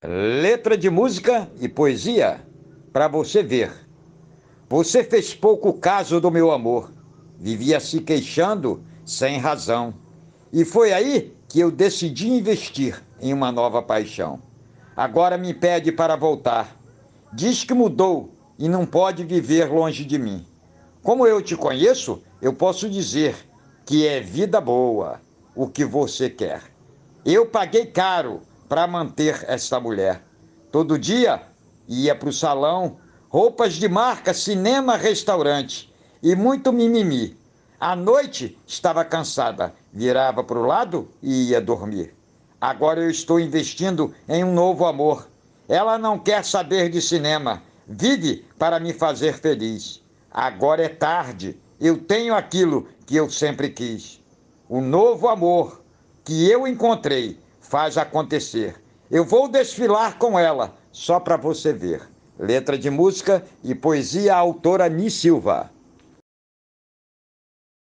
Letra de música e poesia para você ver. Você fez pouco caso do meu amor, vivia se queixando sem razão. E foi aí que eu decidi investir em uma nova paixão. Agora me pede para voltar. Diz que mudou e não pode viver longe de mim. Como eu te conheço, eu posso dizer que é vida boa o que você quer. Eu paguei caro para manter esta mulher. Todo dia ia para o salão, roupas de marca, cinema, restaurante e muito mimimi. À noite estava cansada, virava para o lado e ia dormir. Agora eu estou investindo em um novo amor. Ela não quer saber de cinema, vive para me fazer feliz. Agora é tarde, eu tenho aquilo que eu sempre quis. O novo amor que eu encontrei faz acontecer. Eu vou desfilar com ela, só para você ver. Letra de música e poesia, autora Ni Silva.